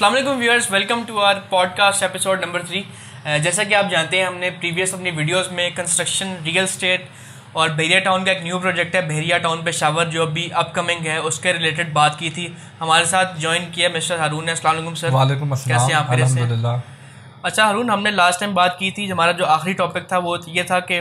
अस्सलाम वालेकुम viewers welcome to our podcast episode number three जैसा कि आप जानते हैं हमने प्रीवियस अपनी वीडियोस में कंस्ट्रक्शन रियल स्टेट और बहरिया टाउन का एक न्यू प्रोजेक्ट है बहरिया टाउन पे शावर जो अभी अपकमिंग है उसके रिलेटेड बात की थी हमारे साथ ज्वाइन किया मिस्टर हारून ने असलम सर वालेकुम कैसे आप अच्छा हारून हमने लास्ट टाइम बात की थी हमारा जो आखिरी टॉपिक था वो ये था कि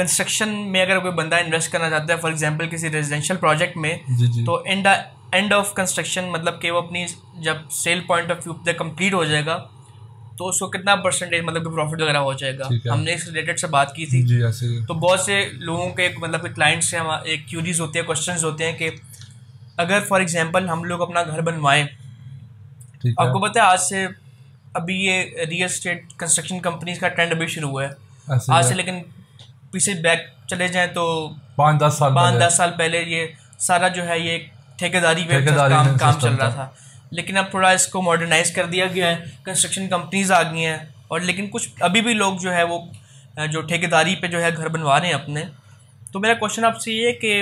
कंस्ट्रक्शन में अगर कोई बंदा इन्वेस्ट करना चाहता है फॉर एग्जांपल किसी रेजिडेंशियल प्रोजेक्ट में जी जी। तो इन एंड ऑफ कंस्ट्रक्शन मतलब कि वो अपनी जब सेल पॉइंट ऑफ व्यू पे कंप्लीट हो जाएगा तो उसको कितना परसेंटेज मतलब कि प्रॉफिट वगैरह हो जाएगा हमने इस रिलेटेड से बात की थी जी ऐसे तो बहुत से लोगों के मतलब कि क्लाइंट्स से हम एक क्यूरीज होती है क्वेश्चन होते हैं कि अगर फॉर एग्जाम्पल हम लोग अपना घर बनवाएं आपको पता है आज से अभी ये रियल स्टेट कंस्ट्रक्शन कंपनीज का ट्रेंड अभी शुरू हुआ है आज से लेकिन पीछे बैक चले जाएं तो पाँच दस साल पाँच दस साल पहले ये सारा जो है ये ठेकेदारी पे काम काम चल रहा था लेकिन अब थोड़ा इसको मॉडर्नाइज कर दिया गया है कंस्ट्रक्शन कंपनीज आ गई हैं और लेकिन कुछ अभी भी लोग जो है वो जो ठेकेदारी पे जो है घर बनवा रहे हैं अपने तो मेरा क्वेश्चन आपसे ये कि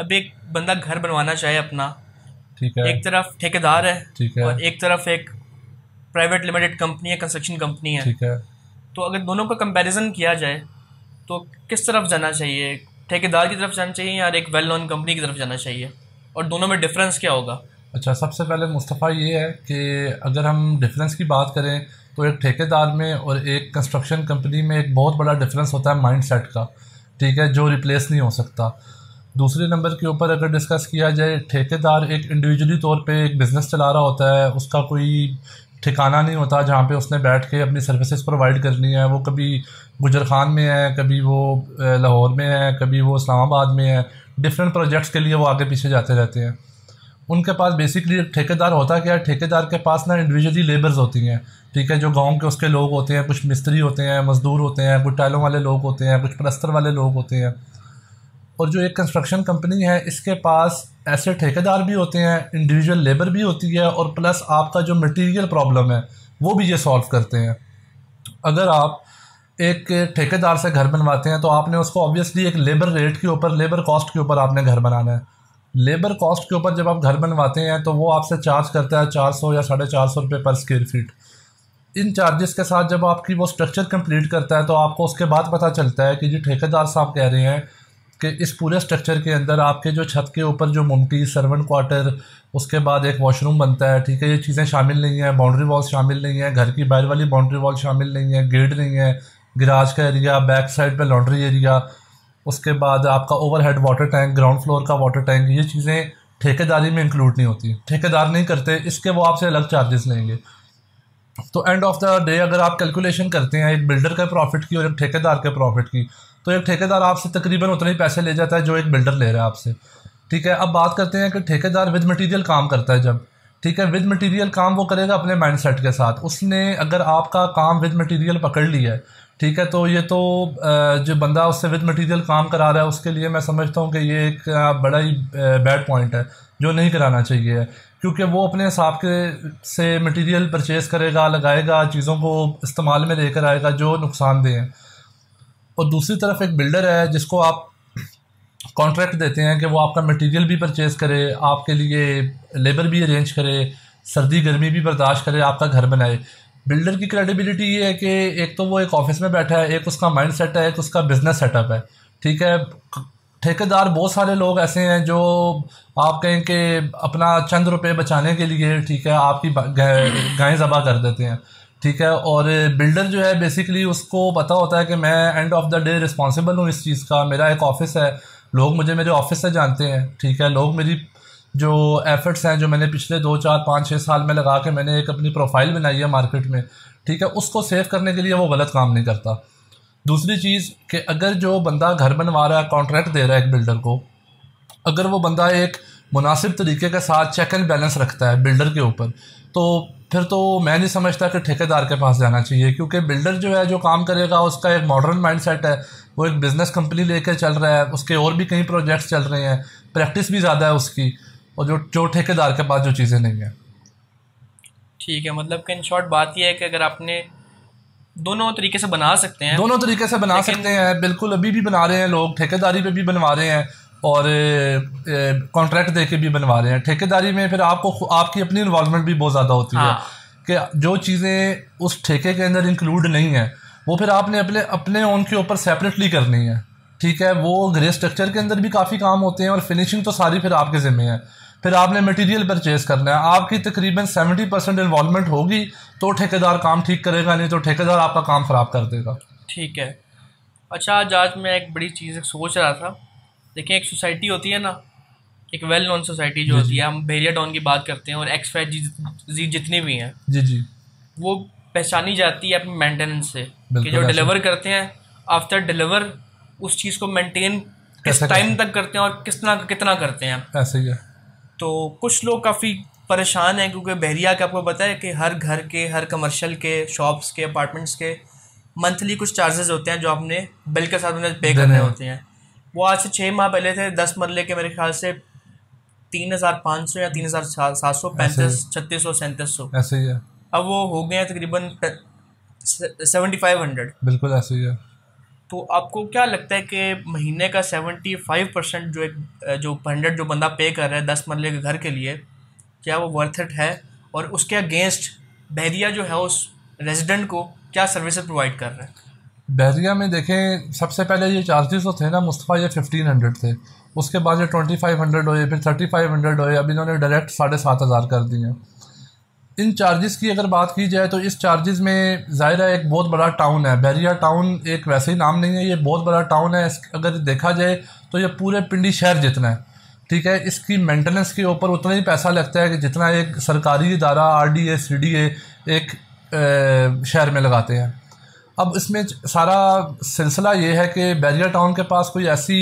अब एक बंदा घर बनवाना चाहे अपना ठीक है एक तरफ ठेकेदार है ठीक है और एक तरफ एक प्राइवेट लिमिटेड कंपनी है कंस्ट्रक्शन कंपनी है ठीक है तो अगर दोनों का कंपैरिजन किया जाए तो किस तरफ जाना चाहिए ठेकेदार की तरफ जाना चाहिए या एक वेल नोन कंपनी की तरफ जाना चाहिए और दोनों में डिफरेंस क्या होगा अच्छा सबसे पहले मुस्तफ़ा ये है कि अगर हम डिफरेंस की बात करें तो एक ठेकेदार में और एक कंस्ट्रक्शन कंपनी में एक बहुत बड़ा डिफरेंस होता है माइंड सेट का ठीक है जो रिप्लेस नहीं हो सकता दूसरे नंबर के ऊपर अगर डिस्कस किया जाए ठेकेदार एक इंडिविजुअली तौर पे एक बिज़नेस चला रहा होता है उसका कोई ठिकाना नहीं होता जहाँ पे उसने बैठ के अपनी सर्विसेज प्रोवाइड करनी है वो कभी गुजर खान में है कभी वो लाहौर में है कभी वो इस्लामाबाद में है डिफरेंट प्रोजेक्ट्स के लिए वो आगे पीछे जाते रहते हैं उनके पास बेसिकली ठेकेदार होता क्या है ठेकेदार के पास ना इंडिविजुअली लेबर्स होती हैं ठीक है जो गांव के उसके लोग होते हैं कुछ मिस्त्री होते हैं मज़दूर होते हैं कुछ टाइलों वाले लोग होते हैं कुछ प्लस्तर वाले लोग होते हैं और जो एक कंस्ट्रक्शन कंपनी है इसके पास ऐसे ठेकेदार भी होते हैं इंडिविजुअल लेबर भी होती है और प्लस आपका जो मटेरियल प्रॉब्लम है वो भी ये सॉल्व करते हैं अगर आप एक ठेकेदार से घर बनवाते हैं तो आपने उसको ऑब्वियसली एक लेबर रेट के ऊपर लेबर कॉस्ट के ऊपर आपने घर बनाना है लेबर कॉस्ट के ऊपर जब आप घर बनवाते हैं तो वो आपसे चार्ज करता है चार सौ या साढ़े चार सौ रुपये पर स्क्वेयर फीट इन चार्जेस के साथ जब आपकी वो स्ट्रक्चर कंप्लीट करता है तो आपको उसके बाद पता चलता है कि जो ठेकेदार साहब कह रहे हैं कि इस पूरे स्ट्रक्चर के अंदर आपके जो छत के ऊपर जो मुमटी सर्वेंट क्वार्टर उसके बाद एक वॉशरूम बनता है ठीक है ये चीज़ें शामिल नहीं हैं बाउंड्री वॉल शामिल नहीं है घर की बाहर वाली बाउंड्री वॉल शामिल नहीं है गेट नहीं है गिराज का एरिया बैक साइड पे लॉन्ड्री एरिया उसके बाद आपका overhead water tank ground floor का वाटर टैंक ये चीज़ें ठेकेदारी में इंक्लूड नहीं होती ठेकेदार नहीं करते इसके वो आपसे अलग चार्जेस लेंगे तो एंड ऑफ द डे अगर आप कैलकुलेशन करते हैं एक बिल्डर के प्रॉफिट की और एक ठेकेदार के प्रॉफिट की तो एक ठेकेदार आपसे तकरीबन उतने ही पैसे ले जाता है जो एक बिल्डर ले रहा है आपसे ठीक है अब बात करते हैं कि ठेकेदार विद मटेरियल काम करता है जब ठीक है विद मटेरियल काम वो करेगा अपने सेट के साथ उसने अगर आपका काम विद मटेरियल पकड़ लिया है ठीक है तो ये तो जो बंदा उससे विद मटेरियल काम करा रहा है उसके लिए मैं समझता हूँ कि ये एक बड़ा ही बैड पॉइंट है जो नहीं कराना चाहिए क्योंकि वो अपने हिसाब के से मटेरियल परचेज़ करेगा लगाएगा चीज़ों को इस्तेमाल में लेकर आएगा जो नुकसानदेह हैं और दूसरी तरफ एक बिल्डर है जिसको आप कॉन्ट्रैक्ट देते हैं कि वो आपका मटेरियल भी परचेज़ करे आपके लिए लेबर भी अरेंज करे सर्दी गर्मी भी बर्दाश्त करे आपका घर बनाए बिल्डर की क्रेडिबिलिटी ये है कि एक तो वो एक ऑफिस में बैठा है एक उसका माइंड सेट है एक उसका बिजनेस सेटअप है ठीक है ठेकेदार बहुत सारे लोग ऐसे हैं जो आप कहें कि अपना चंद रुपए बचाने के लिए ठीक है आपकी गायें जबा कर देते हैं ठीक है और बिल्डर जो है बेसिकली उसको पता होता है कि मैं end of the day responsible हूँ इस चीज़ का मेरा एक ऑफिस है लोग मुझे मेरे ऑफिस से जानते हैं ठीक है लोग मेरी जो एफर्ट्स हैं जो मैंने पिछले दो चार पाँच छः साल में लगा के मैंने एक अपनी प्रोफाइल बनाई है मार्केट में ठीक है उसको सेव करने के लिए वो गलत काम नहीं करता दूसरी चीज़ कि अगर जो बंदा घर बनवा रहा है कॉन्ट्रैक्ट दे रहा है एक बिल्डर को अगर वो बंदा एक मुनासिब तरीके के साथ चेक एंड बैलेंस रखता है बिल्डर के ऊपर तो फिर तो मैं नहीं समझता कि ठेकेदार के पास जाना चाहिए क्योंकि बिल्डर जो है जो काम करेगा उसका एक मॉडर्न माइंडसेट है वो एक बिज़नेस कंपनी लेके चल रहा है उसके और भी कई प्रोजेक्ट्स चल रहे हैं प्रैक्टिस भी ज़्यादा है उसकी और जो जो ठेकेदार के पास जो चीज़ें नहीं है ठीक है मतलब कि इन शॉर्ट बात यह है कि अगर आपने दोनों तरीके से बना सकते हैं दोनों तरीके से बना सकते हैं बिल्कुल अभी भी बना रहे हैं लोग ठेकेदारी पे भी बनवा रहे हैं और कॉन्ट्रैक्ट दे के भी बनवा रहे हैं ठेकेदारी में फिर आपको आपकी अपनी इन्वॉलमेंट भी बहुत ज़्यादा होती हाँ। है कि जो चीज़ें उस ठेके के अंदर इंक्लूड नहीं है वो फिर आपने अपने अपने ओन के ऊपर सेपरेटली करनी है ठीक है वो ग्रे स्ट्रक्चर के अंदर भी काफ़ी काम होते हैं और फिनिशिंग तो सारी फिर आपके ज़िम्मे है फिर आपने मटेरियल परचेज करना है आपकी तकरीबन सेवेंटी परसेंट इन्वॉलमेंट होगी तो ठेकेदार काम ठीक करेगा नहीं तो ठेकेदार आपका काम ख़राब कर देगा ठीक है अच्छा आज आज मैं एक बड़ी चीज़ सोच रहा था देखिए एक सोसाइटी होती है ना एक वेल नोन सोसाइटी जो होती है हम भेरिया टाउन की बात करते हैं और एक्सफैट जी जी जितनी भी हैं जी जी वो पहचानी जाती है अपने मेंटेनेंस से कि जो डिलीवर करते हैं आफ्टर डिलीवर उस चीज़ को मेंटेन किस टाइम तक करते हैं और कितना कितना करते हैं ऐसे ही है तो कुछ लोग काफ़ी परेशान हैं क्योंकि बहरिया का आपको पता है कि हर घर के हर कमर्शल के शॉप्स के अपार्टमेंट्स के मंथली कुछ चार्जेस होते हैं जो आपने बिल के साथ उन्हें पे करने होते हैं वो आज से छः माह पहले थे दस मरले के मेरे ख्याल से तीन हज़ार पाँच सौ या तीन हज़ार सात सौ पैंतीस छत्तीस सौ सैंतीस सौ ऐसे ही है अब वो हो गए हैं तकरीबन सेवेंटी फाइव हंड्रेड बिल्कुल ऐसे ही है तो आपको क्या लगता है कि महीने का सेवेंटी फाइव परसेंट जो एक जो हंड्रेड जो बंदा पे कर रहा है दस मरले के घर के लिए क्या वो वर्थ इट है और उसके अगेंस्ट बहरिया जो है उस रेजिडेंट को क्या सर्विसेज प्रोवाइड कर रहे हैं बहरिया में देखें सबसे पहले ये चार्जेस तो थे ना मुस्तफ़ा ये फिफ्टीन हंड्रेड थे उसके बाद ये ट्वेंटी फाइव हंड्रेड हुए फिर थर्टी फाइव हंड्रेड हुए अब इन्होंने डायरेक्ट साढ़े सात हज़ार कर दिए हैं इन चार्जेस की अगर बात की जाए तो इस चार्जेस में ज़ाहिर है एक बहुत बड़ा टाउन है बैरिया टाउन एक वैसे ही नाम नहीं है ये बहुत बड़ा टाउन है अगर देखा जाए तो ये पूरे पिंडी शहर जितना है ठीक है इसकी मेंटेनेंस के ऊपर उतना ही पैसा लगता है कि जितना एक सरकारी इदारा R D A C D A एक शहर में लगाते हैं अब इसमें सारा सिलसिला ये है कि बैरिया टाउन के पास कोई ऐसी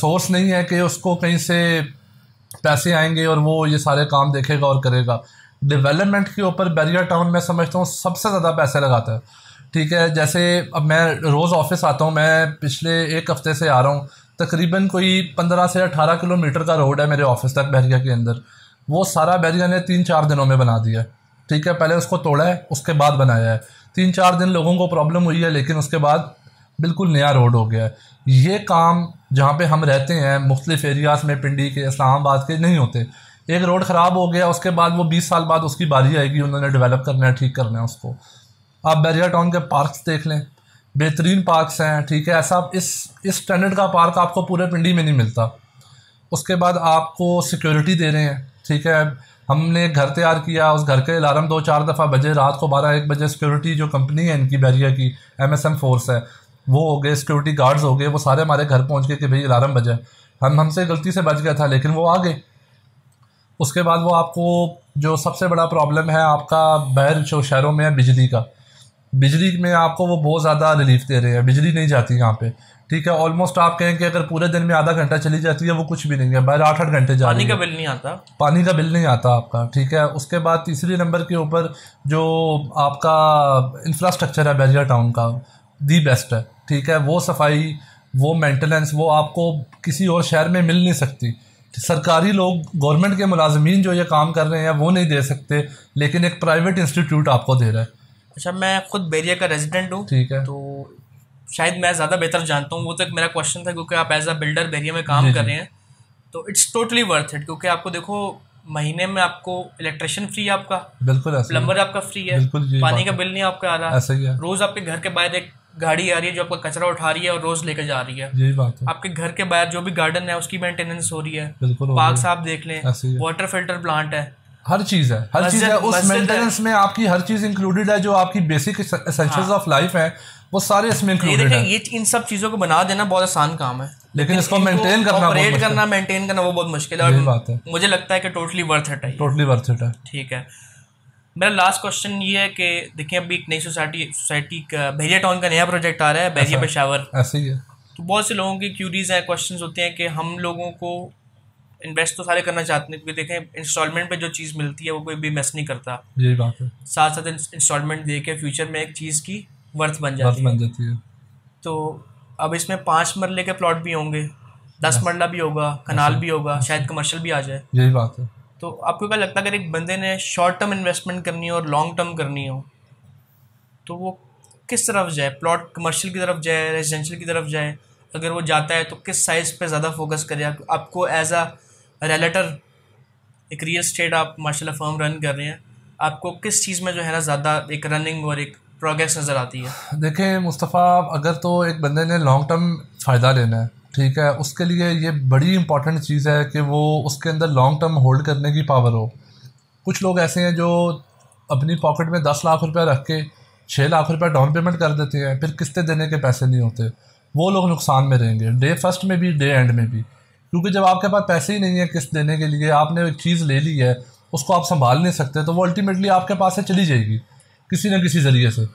सोर्स नहीं है कि उसको कहीं से पैसे आएंगे और वो ये सारे काम देखेगा और करेगा डेवलपमेंट के ऊपर बैरियर टाउन मैं समझता हूँ सबसे ज़्यादा पैसे लगाता है ठीक है जैसे अब मैं रोज़ ऑफिस आता हूँ मैं पिछले एक हफ्ते से आ रहा हूँ तकरीबन कोई पंद्रह से अठारह किलोमीटर का रोड है मेरे ऑफिस तक बैरिया के अंदर वो सारा बैरिया ने तीन चार दिनों में बना दिया ठीक है पहले उसको तोड़ा है उसके बाद बनाया है तीन चार दिन लोगों को प्रॉब्लम हुई है लेकिन उसके बाद बिल्कुल नया रोड हो गया है ये काम जहाँ पे हम रहते हैं मुख्तलिफ एरियाज़ में पिंडी के इस्लामाबाद के नहीं होते एक रोड ख़राब हो गया उसके बाद वो बीस साल बाद उसकी बारी आएगी उन्होंने डेवलप करना है ठीक करना है उसको आप बैरिया टाउन के पार्क्स देख लें बेहतरीन पार्क्स हैं ठीक है ऐसा इस इस स्टैंडर्ड का पार्क आपको पूरे पिंडी में नहीं मिलता उसके बाद आपको सिक्योरिटी दे रहे हैं ठीक है हमने घर तैयार किया उस घर के अलार्म दो चार दफ़ा बजे रात को बारह एक बजे सिक्योरिटी जो कंपनी है इनकी बैरिया की एम एस एम फोर्स है वो हो गए सिक्योरिटी गार्ड्स हो गए वो सारे हमारे घर पहुँच गए कि भाई अलार्म बजे हम हमसे गलती से बच गया था लेकिन वो आ गए उसके बाद वो आपको जो सबसे बड़ा प्रॉब्लम है आपका बैर जो शहरों में है बिजली का बिजली में आपको वो बहुत ज़्यादा रिलीफ दे रहे हैं बिजली नहीं जाती यहाँ पे ठीक है ऑलमोस्ट आप कहें कि अगर पूरे दिन में आधा घंटा चली जाती है वो कुछ भी नहीं है बाहर आठ आठ घंटे जा पानी का बिल नहीं आता पानी का बिल नहीं आता आपका ठीक है उसके बाद तीसरे नंबर के ऊपर जो आपका इंफ्रास्ट्रक्चर है बैरिया टाउन का दी बेस्ट है ठीक है वो सफाई वो मेंटेनेंस वो आपको किसी और शहर में मिल नहीं सकती सरकारी लोग गवर्नमेंट के मुलाजमीन जो ये काम कर रहे हैं वो नहीं दे सकते लेकिन एक प्राइवेट इंस्टीट्यूट आपको दे रहा है अच्छा मैं खुद बेरिया का रेजिडेंट हूँ ठीक है तो शायद मैं ज़्यादा बेहतर जानता हूँ वो तो एक मेरा क्वेश्चन था क्योंकि आप एज अ बिल्डर बेरिया में काम कर रहे हैं तो इट्स टोटली वर्थ इट क्योंकि आपको देखो महीने में आपको इलेक्ट्रिशियन फ्री है आपका बिल्कुल प्लम्बर आपका फ्री है पानी का बिल नहीं आपका आ रहा है रोज आपके घर के बाहर एक गाड़ी आ रही है जो आपका कचरा उठा रही है और रोज लेकर जा रही है यही बात है आपके घर के बाहर जो भी गार्डन है उसकी मेंटेनेंस हो रही है बिल्कुल पार्क आप देख लें वाटर फिल्टर प्लांट है हर चीज है हर चीज है उस मेंटेनेंस में आपकी हर चीज इंक्लूडेड है जो आपकी बेसिक एसेंशियल्स ऑफ लाइफ है वो सारे इसमें इंक्लूडेड है ये इन सब चीजों को बना देना बहुत आसान काम है लेकिन इसको मेंटेन करना ऑपरेट करना मेंटेन करना वो बहुत मुश्किल है मुझे लगता है कि टोटली वर्थ इट है टोटली वर्थ इट है ठीक है मेरा लास्ट क्वेश्चन ये है कि देखिए अभी एक नई सोसाइटी सोसाइटी का बहरिया टाउन का नया प्रोजेक्ट आ रहा है बहरिया पेशावर ऐसे ही है तो बहुत से लोगों की क्यूरीज हैं क्वेश्चन होते हैं कि हम लोगों को इन्वेस्ट तो सारे करना चाहते हैं क्योंकि देखें इंस्टॉलमेंट पे जो चीज़ मिलती है वो कोई भी मिस नहीं करता यही बात है साथ साथ इंस्टॉलमेंट दे के फ्यूचर में एक चीज़ की वर्थ बन जाती बन जाती है तो अब इसमें पाँच मरले के प्लॉट भी होंगे दस मरला भी होगा कनाल भी होगा शायद कमर्शियल भी आ जाए यही बात है तो आपको क्या लगता है अगर एक बंदे ने शॉर्ट टर्म इन्वेस्टमेंट करनी हो और लॉन्ग टर्म करनी हो तो वो किस तरफ जाए प्लॉट कमर्शियल की तरफ जाए रेजिडेंशियल की तरफ जाए अगर वो जाता है तो किस साइज पे ज़्यादा फोकस करे आपको एज आ रेलेटर एक real estate commercial firm run कर रहे हैं आपको किस चीज़ में जो है ना ज़्यादा एक रनिंग और एक प्रोग्रेस नज़र आती है देखें मुस्तफ़ा अगर तो एक बंदे ने लॉन्ग टर्म फ़ायदा लेना है ठीक है उसके लिए ये बड़ी इंपॉर्टेंट चीज़ है कि वो उसके अंदर लॉन्ग टर्म होल्ड करने की पावर हो कुछ लोग ऐसे हैं जो अपनी पॉकेट में दस लाख रुपया रख के छः लाख रुपया डाउन पेमेंट कर देते हैं फिर किस्तें देने के पैसे नहीं होते वो लोग नुकसान में रहेंगे डे फर्स्ट में भी डे एंड में भी क्योंकि जब आपके पास पैसे ही नहीं है किस्त देने के लिए आपने एक चीज़ ले ली है उसको आप संभाल नहीं सकते तो वो अल्टीमेटली आपके पास से चली जाएगी किसी न किसी ज़रिए से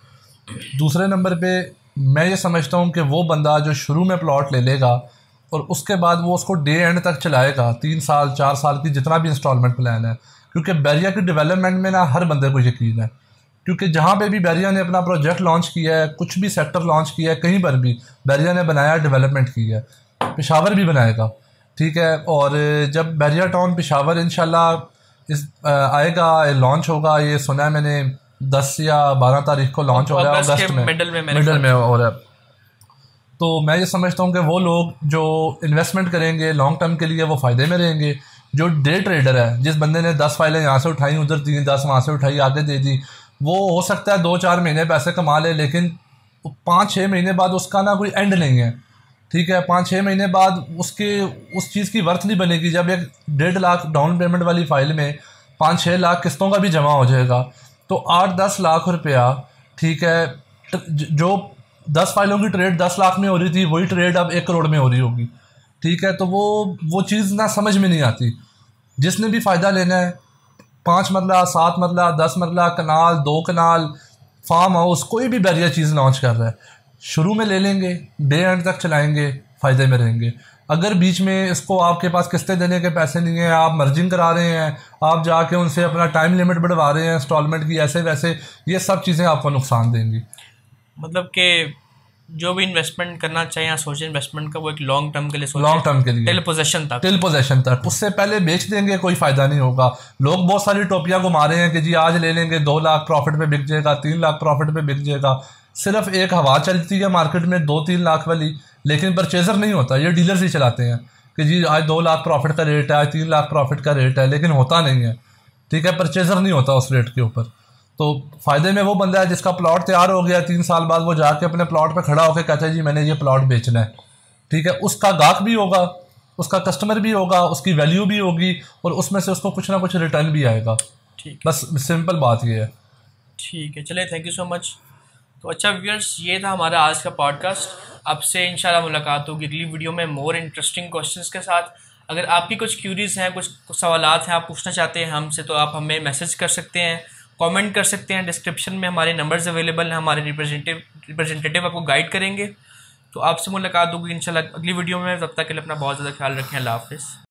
दूसरे नंबर पर मैं ये समझता हूँ कि वो बंदा जो शुरू में प्लॉट ले लेगा और उसके बाद वो उसको डे एंड तक चलाएगा तीन साल चार साल की जितना भी इंस्टॉलमेंट प्लान है क्योंकि बैरिया की डेवलपमेंट में ना हर बंदे को यकीन है क्योंकि जहाँ पे भी बैरिया ने अपना प्रोजेक्ट लॉन्च किया है कुछ भी सेक्टर लॉन्च किया है कहीं पर भी बैरिया ने बनाया डेवलपमेंट की है पिशावर भी बनाएगा ठीक है और जब बैरिया टाउन पिशावर इन इस आएगा लॉन्च होगा ये सुना है मैंने दस या बारह तारीख को लॉन्च हो रहा है अगस्त में मिडल में मिडल में हो रहा है तो मैं ये समझता हूँ कि वो लोग जो इन्वेस्टमेंट करेंगे लॉन्ग टर्म के लिए वो फ़ायदे में रहेंगे जो डे ट्रेडर है जिस बंदे ने दस फाइलें यहाँ से उठाई उधर दी दस वहाँ से उठाई आगे दे दी वो हो सकता है दो चार महीने पैसे कमा ले, लेकिन पाँच छः महीने बाद उसका ना कोई एंड नहीं है ठीक है पाँच छः महीने बाद उसके उस चीज़ की वर्थ नहीं बनेगी जब एक डेढ़ लाख डाउन पेमेंट वाली फ़ाइल में पाँच छः लाख किस्तों का भी जमा हो जाएगा तो आठ दस लाख रुपया ठीक है तो जो दस फाइलों की ट्रेड दस लाख में हो रही थी वही ट्रेड अब एक करोड़ में हो रही होगी ठीक है तो वो वो चीज़ ना समझ में नहीं आती जिसने भी फ़ायदा लेना है पाँच मरला सात मरला दस मरला कनाल दो कनाल फार्म हाउस कोई भी बैरियर चीज़ लॉन्च कर रहा है शुरू में ले लेंगे डे एंड तक चलाएंगे फ़ायदे में रहेंगे अगर बीच में इसको आपके पास किस्तें देने के पैसे नहीं हैं आप मर्जिंग करा रहे हैं आप जाके उनसे अपना टाइम लिमिट बढ़वा रहे हैं इंस्टॉलमेंट की ऐसे वैसे ये सब चीज़ें आपको नुकसान देंगी मतलब कि जो भी इन्वेस्टमेंट करना चाहिए या सोचे इन्वेस्टमेंट का वो एक लॉन्ग टर्म के लिए लॉन्ग टर्म के लिए टिल पोजेशन तक टिल पोजेशन तक उससे पहले बेच देंगे कोई फायदा नहीं होगा लोग बहुत सारी टोपियां घुमा रहे हैं कि जी आज ले लेंगे दो लाख प्रॉफिट में बिक जाएगा तीन लाख प्रॉफिट में बिक जाएगा सिर्फ एक हवा चलती है मार्केट में दो तीन लाख वाली लेकिन परचेजर नहीं होता ये डीलर्स ही चलाते हैं कि जी आज दो लाख प्रॉफिट का रेट है आज तीन लाख प्रॉफिट का रेट है लेकिन होता नहीं है ठीक है परचेजर नहीं होता उस रेट के ऊपर तो फ़ायदे में वो बंदा है जिसका प्लॉट तैयार हो गया तीन साल बाद वो जाके अपने प्लॉट पर खड़ा होकर कहता है जी मैंने ये प्लॉट बेचना है ठीक है उसका गाहक भी होगा उसका कस्टमर भी होगा उसकी वैल्यू भी होगी और उसमें से उसको कुछ ना कुछ रिटर्न भी आएगा ठीक बस सिंपल बात ये है ठीक है चले थैंक यू सो मच तो अच्छा व्यूअर्स ये था हमारा आज का पॉडकास्ट अब से इंशाल्लाह मुलाकात होगी अगली वीडियो में मोर इंटरेस्टिंग क्वेश्चंस के साथ अगर आपकी कुछ क्यूरीज़ हैं कुछ, सवाल हैं आप पूछना चाहते हैं हमसे तो आप हमें मैसेज कर सकते हैं कमेंट कर सकते हैं डिस्क्रिप्शन में हमारे नंबर्स अवेलेबल हैं हमारे रिप्रेजेंटेटिव रिप्रेजेंटेटिव आपको गाइड करेंगे तो आपसे मुलाकात होगी इंशाल्लाह अगली वीडियो में तब तक के लिए अपना बहुत ज़्यादा ख्याल रखें अल्लाह हाफिज़